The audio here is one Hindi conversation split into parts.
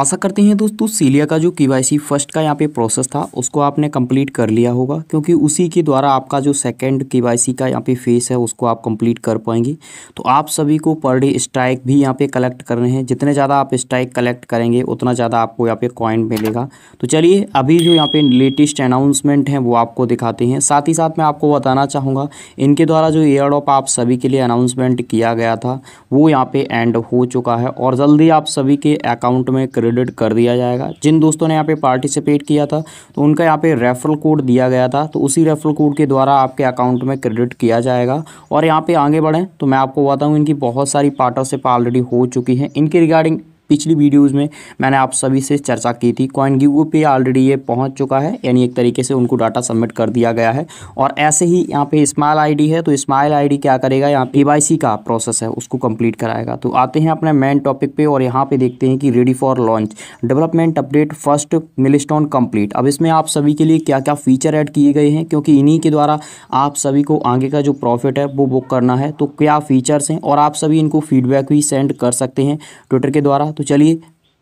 आशा करते हैं दोस्तों सीलिया का जो के फर्स्ट का यहाँ पे प्रोसेस था उसको आपने कंप्लीट कर लिया होगा क्योंकि उसी के द्वारा आपका जो सेकंड के का यहाँ पे फेस है उसको आप कंप्लीट कर पाएंगे तो आप सभी को पर डे स्ट्राइक भी यहाँ पे कलेक्ट कर रहे हैं जितने ज़्यादा आप स्ट्राइक कलेक्ट करेंगे उतना ज़्यादा आपको यहाँ पे कॉइन मिलेगा तो चलिए अभी जो यहाँ पे लेटेस्ट अनाउंसमेंट है वो आपको दिखाते हैं साथ ही साथ मैं आपको बताना चाहूँगा इनके द्वारा जो एयर ऑफ आप सभी के लिए अनाउंसमेंट किया गया था वो यहाँ पर एंड हो चुका है और जल्दी आप सभी के अकाउंट में क्रेडिट कर दिया जाएगा जिन दोस्तों ने यहाँ पे पार्टिसिपेट किया था तो उनका यहाँ पे रेफरल कोड दिया गया था तो उसी रेफरल कोड के द्वारा आपके अकाउंट में क्रेडिट किया जाएगा और यहाँ पे आगे बढ़ें तो मैं आपको बताऊँ इनकी बहुत सारी पार्टनरशिप ऑलरेडी हो चुकी है इनके रिगार्डिंग पिछली वीडियोज़ में मैंने आप सभी से चर्चा की थी कॉइन गिव पे ऑलरेडी ये पहुँच चुका है यानी एक तरीके से उनको डाटा सबमिट कर दिया गया है और ऐसे ही यहाँ पे स्माइल आईडी है तो स्माइल आईडी क्या करेगा यहाँ वाई का प्रोसेस है उसको कंप्लीट कराएगा तो आते हैं अपने मेन टॉपिक पे और यहाँ पे देखते हैं कि ready for launch development update first milestone complete अब इसमें आप सभी के लिए क्या क्या फीचर ऐड किए गए हैं क्योंकि इन्हीं के द्वारा आप सभी को आगे का जो प्रॉफिट है वो बुक करना है तो क्या फीचर्स हैं और आप सभी इनको फीडबैक भी सेंड कर सकते हैं ट्विटर के द्वारा तो तो चलिए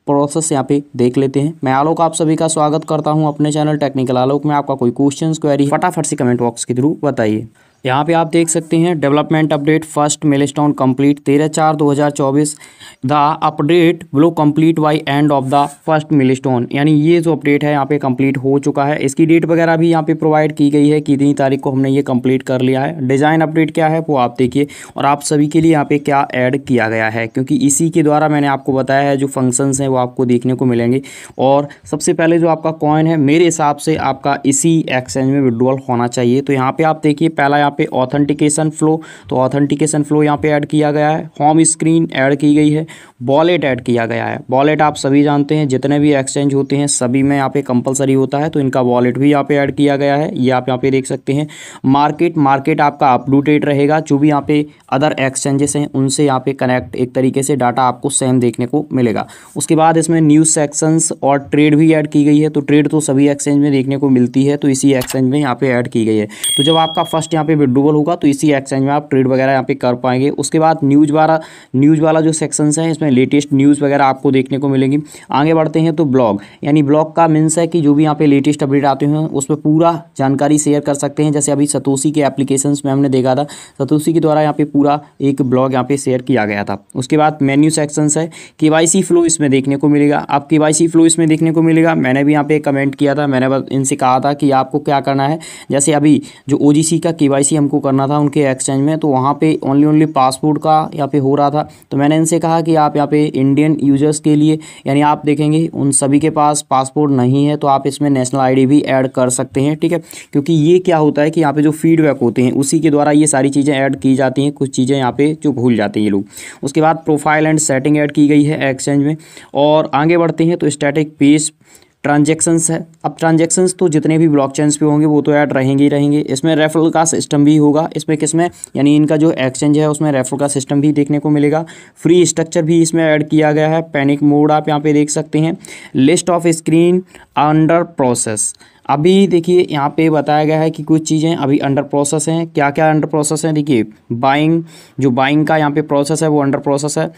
प्रोसेस यहाँ पे देख लेते हैं मैं आलोक आप सभी का स्वागत करता हूँ अपने चैनल टेक्निकल आलोक में आपका कोई क्वेश्चन क्वेरी फटाफट से कमेंट बॉक्स के थ्रू बताइए यहाँ पे आप देख सकते हैं development update first milestone complete तेरह चार दो हज़ार चौबीस the update below complete by end of the first milestone यानी ये जो अपडेट है यहाँ पे कंप्लीट हो चुका है इसकी डेट वगैरह भी यहाँ पे प्रोवाइड की गई है कितनी तारीख को हमने ये कंप्लीट कर लिया है डिज़ाइन अपडेट क्या है वो आप देखिए और आप सभी के लिए यहाँ पर क्या ऐड किया गया है क्योंकि इसी के द्वारा मैंने आपको बताया है जो फंक्शंस हैं वो आपको देखने को मिलेंगे और सबसे पहले जो आपका कॉइन है मेरे हिसाब से आपका इसी एक्सचेंज में विड्रॉल होना चाहिए तो यहाँ पर आप देखिए पहला यहाँ पे ऑथेंटिकेशन फ्लो तो ऑथेंटिकेशन फ्लो यहाँ पे ऐड किया गया है होम स्क्रीन ऐड की गई है वॉलेट ऐड किया गया है वॉलेट आप सभी जानते हैं जितने भी एक्सचेंज होते हैं सभी में यहाँ पे कंपलसरी होता है तो इनका वॉलेट भी यहाँ पे ऐड किया गया है ये आप यहाँ पे देख सकते हैं मार्केट मार्केट आपका अपडूटेड रहेगा जो भी यहाँ पे अदर एक्सचेंजेस हैं उनसे यहाँ पे कनेक्ट एक तरीके से डाटा आपको सेम देखने को मिलेगा उसके बाद इसमें न्यूज़ सेक्शंस और ट्रेड भी ऐड की गई है तो ट्रेड तो सभी एक्सचेंज में देखने को मिलती है तो इसी एक्सचेंज में यहाँ पे ऐड की गई है तो जब आपका फर्स्ट यहाँ पे विड्रोवल होगा तो इसी एक्सचेंज में आप ट्रेड वगैरह यहाँ पे कर पाएंगे उसके बाद न्यूज़ वाला न्यूज़ वाला जो सेक्शन है इसमें लेटेस्ट न्यूज़ वगैरह आपको देखने को मिलेंगी आगे बढ़ते हैं तो ब्लॉग यानी ब्लॉग का मीन्स है कि जो भी यहाँ पे लेटेस्ट अपडेट आते हैं उस पर पूरा जानकारी शेयर कर सकते हैं जैसे अभी सतोसी के एप्लीकेशन में हमने देखा था सतोसी के द्वारा यहाँ पे पूरा एक ब्लॉग यहाँ पे शेयर किया गया था उसके बाद मेन्यू सेक्शन है के फ्लो इसमें देखने को मिलेगा आप के फ्लो इसमें देखने को मिलेगा मैंने भी यहाँ पे कमेंट किया था मैंने इनसे कहा था कि आपको क्या करना है जैसे अभी जो ओ का के केवाईसी हमको करना था उनके एक्सचेंज में तो वहाँ पे ओनली ओनली पासपोर्ट का यहाँ पे हो रहा था तो मैंने इनसे कहा कि आप यहाँ पे इंडियन यूजर्स के लिए यानी आप देखेंगे उन सभी के पास पासपोर्ट नहीं है तो आप इसमें नेशनल आई भी ऐड कर सकते हैं ठीक है क्योंकि ये क्या होता है कि यहाँ पर जो फीडबैक होते हैं उसी के द्वारा ये सारी चीज़ें ऐड की जाती हैं कुछ चीज़ें यहाँ पे जो भूल जाते हैं ये लोग उसके बाद प्रोफाइल एंड सेटिंग ऐड की गई है एक्सचेंज में और आगे बढ़ते हैं तो स्टैटिक पेज ट्रांजेक्शन्स है अब ट्रांजेक्शन्स तो जितने भी ब्लॉक चेंस पे होंगे वो तो ऐड रहेंगे ही रहेंगे इसमें रेफरल का सिस्टम भी होगा इसमें किसमें यानी इनका जो एक्सचेंज है उसमें रेफरल का सिस्टम भी देखने को मिलेगा फ्री स्ट्रक्चर भी इसमें ऐड किया गया है पैनिक मोड आप यहाँ पे देख सकते हैं list of screen under process अभी देखिए यहाँ पे बताया गया है कि कुछ चीज़ें अभी अंडर प्रोसेस हैं क्या क्या अंडर प्रोसेस हैं देखिए बाइंग जो बाइंग का यहाँ पे प्रोसेस है वो अंडर प्रोसेस है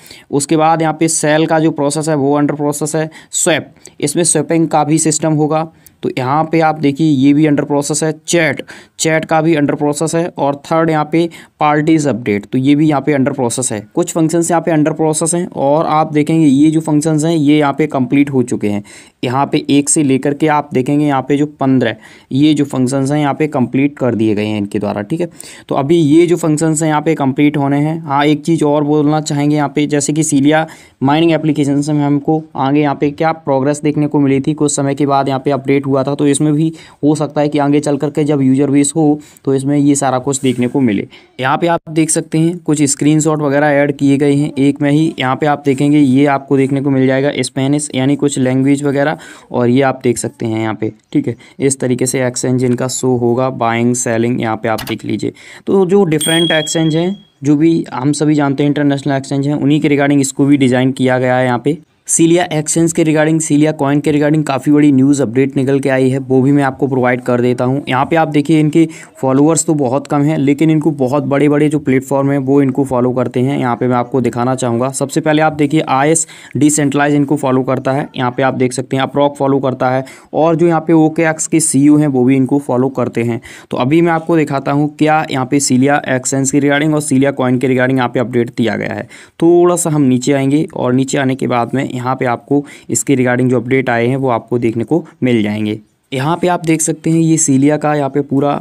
उसके बाद यहाँ पे सेल का जो प्रोसेस है वो अंडर प्रोसेस है स्वैप इसमें स्वैपिंग का भी सिस्टम होगा तो यहाँ पे आप देखिए ये भी अंडर प्रोसेस है चैट चैट का भी अंडर प्रोसेस है और थर्ड यहाँ पे पार्टीज अपडेट तो ये भी यहाँ पे अंडर प्रोसेस है कुछ फंक्शंस यहाँ पे अंडर प्रोसेस हैं और आप देखेंगे ये जो फंक्शंस हैं ये यहाँ पे कंप्लीट हो चुके हैं यहाँ पे एक से लेकर के आप देखेंगे यहाँ पे जो पंद्रह ये जो फंक्शंस हैं यहाँ पे कंप्लीट कर दिए गए हैं इनके द्वारा ठीक है तो अभी ये जो फंक्शंस हैं यहाँ पे कंप्लीट होने हैं हाँ एक चीज़ और बोलना चाहेंगे यहाँ पे जैसे कि सीलिया माइनिंग एप्लीकेशन में हमको आगे यहाँ पे क्या प्रोग्रेस देखने को मिली थी कुछ समय के बाद यहाँ पे अपडेट हुआ था तो इसमें भी हो सकता है कि आगे चल करके जब यूजर बेस हो तो इसमें ये सारा कुछ देखने को मिले यहाँ पे आप देख सकते हैं कुछ स्क्रीनशॉट वगैरह ऐड किए गए हैं एक में ही यहाँ पे आप देखेंगे ये आपको देखने को मिल जाएगा स्पेनिश यानी कुछ लैंग्वेज वगैरह और ये आप देख सकते हैं यहाँ पे ठीक है इस तरीके से एक्सचेंज इनका शो होगा बाइंग सेलिंग यहाँ पे आप देख लीजिए तो जो डिफरेंट एक्सचेंज हैं जो भी हम सभी जानते हैं इंटरनेशनल एक्सचेंज हैं उन्हीं के रिगार्डिंग इसको भी डिज़ाइन किया गया है यहाँ पे सीलिया एक्सचेंज के रिगार्डिंग सीलिया कॉइन के रिगार्डिंग काफ़ी बड़ी न्यूज़ अपडेट निकल के आई है वो भी मैं आपको प्रोवाइड कर देता हूँ यहाँ पे आप देखिए इनके फॉलोअर्स तो बहुत कम हैं लेकिन इनको बहुत बड़े बड़े जो प्लेटफॉर्म हैं वो इनको फॉलो करते हैं यहाँ पे मैं आपको दिखाना चाहूँगा सबसे पहले आप देखिए आई एस डिसेंट्रलाइज इनको फॉलो करता है यहाँ पर आप देख सकते हैं अप्रॉक फॉलो करता है और जो यहाँ पे ओके एक्स के सी e हैं वो भी इनको फॉलो करते हैं तो अभी मैं आपको दिखाता हूँ क्या यहाँ पे सीलिया एक्सचेंज के रिगार्डिंग और सीलिया कॉइन के रिगार्डिंग यहाँ पे अपडेट दिया गया है थोड़ा सा हम नीचे आएंगे और नीचे आने के बाद में यहाँ पे आपको इसके रिगार्डिंग जो अपडेट आए हैं वो आपको देखने को मिल जाएंगे यहाँ पे आप देख सकते हैं ये सीलिया का यहाँ पे पूरा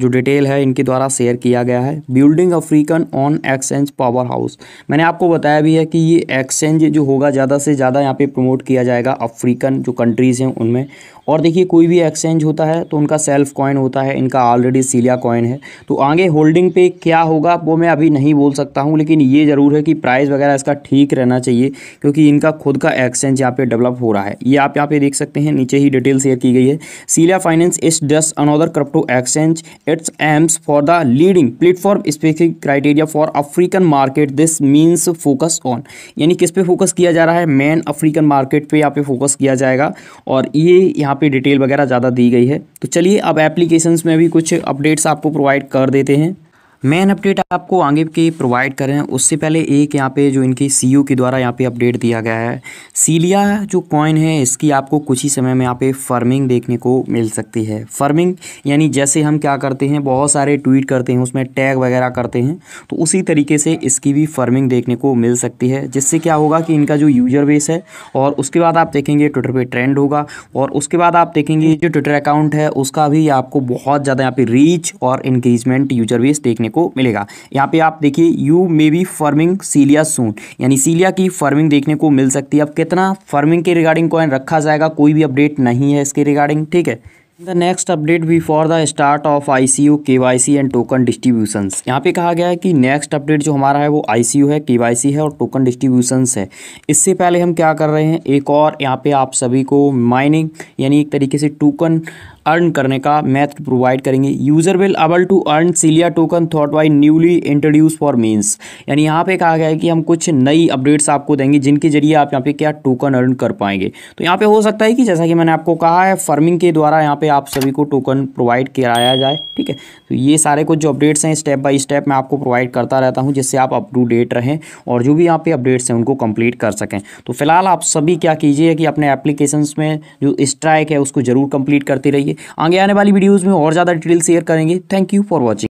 जो डिटेल है इनके द्वारा शेयर किया गया है building African on exchange power house मैंने आपको बताया भी है कि ये एक्सचेंज जो होगा ज़्यादा से ज़्यादा यहाँ पे प्रमोट किया जाएगा अफ्रीकन जो कंट्रीज़ हैं उनमें और देखिए कोई भी एक्सचेंज होता है तो उनका सेल्फ कॉइन होता है इनका ऑलरेडी सीलिया कॉइन है तो आगे होल्डिंग पे क्या होगा वो मैं अभी नहीं बोल सकता हूँ लेकिन ये ज़रूर है कि प्राइस वगैरह इसका ठीक रहना चाहिए क्योंकि इनका खुद का एक्सचेंज यहाँ पे डेवलप हो रहा है ये आप यहाँ पे देख सकते हैं नीचे ही डिटेल शेयर की गई है Celia finance is just another crypto exchange it's aims for the leading platform specific criteria for African market this means focus on यानी किस पे फोकस किया जा रहा है मेन अफ्रीकन मार्केट पे यहाँ पे फोकस किया जाएगा और ये यहाँ यहाँ पे डिटेल वगैरह ज़्यादा दी गई है तो चलिए अब एप्लीकेशंस में भी कुछ अपडेट्स आपको प्रोवाइड कर देते हैं मेन अपडेट आपको आगे की प्रोवाइड करें उससे पहले एक यहाँ पे जो इनकी सी e के द्वारा यहाँ पे अपडेट दिया गया है सीलिया जो कॉइन है इसकी आपको कुछ ही समय में यहाँ पे फर्मिंग देखने को मिल सकती है फर्मिंग यानी जैसे हम क्या करते हैं बहुत सारे ट्वीट करते हैं उसमें टैग वगैरह करते हैं तो उसी तरीके से इसकी भी फर्मिंग देखने को मिल सकती है जिससे क्या होगा कि इनका जो यूजर बेस है और उसके बाद आप देखेंगे ट्विटर पर ट्रेंड होगा और उसके बाद आप देखेंगे जो ट्विटर अकाउंट है उसका भी आपको बहुत ज़्यादा यहाँ पर रीच और इंगेजमेंट यूजर बेस देखने को मिलेगा यहाँ पे आप देखिए you may be farming Celia soon यानी सीलिया की फर्मिंग देखने को मिल सकती है अब कितना फर्मिंग के रिगार्डिंग कॉइन रखा जाएगा कोई भी अपडेट नहीं है इसके रिगार्डिंग ठीक है the next update before the start of I C U K Y C and token distribution यहाँ पे कहा गया है कि नेक्स्ट अपडेट जो हमारा है वो आई सी यू है के वाई सी है और टोकन डिस्ट्रीब्यूशन है इससे पहले हम क्या कर रहे हैं एक और यहाँ पे आप सभी को माइनिंग यानी एक तरीके से टोकन अर्न करने का मेथड प्रोवाइड करेंगे user will able to earn Celia token thought by newly introduce for means यानी यहाँ पे कहा गया है कि हम कुछ नई अपडेट्स आपको देंगे जिनके जरिए आप यहाँ पे क्या टोकन अर्न कर पाएंगे तो यहाँ पे हो सकता है कि जैसा कि मैंने आपको कहा है फर्मिंग के द्वारा यहाँ पे आप सभी को टोकन प्रोवाइड कराया जाए ठीक है तो ये सारे कुछ जो अपडेट्स हैं स्टेप बाई स्टेप मैं आपको प्रोवाइड करता रहता हूँ जिससे आप अप टू डेट रहें और जो भी यहाँ पे अपडेट्स हैं उनको कम्प्लीट कर सकें तो फिलहाल आप सभी क्या कीजिए कि अपने एप्लीकेशंस में जो स्ट्राइक है उसको ज़रूर कम्प्लीट करते रहिए आगे आने वाली वीडियोज़ में और ज़्यादा डिटेल शेयर करेंगे थैंक यू फॉर वॉचिंग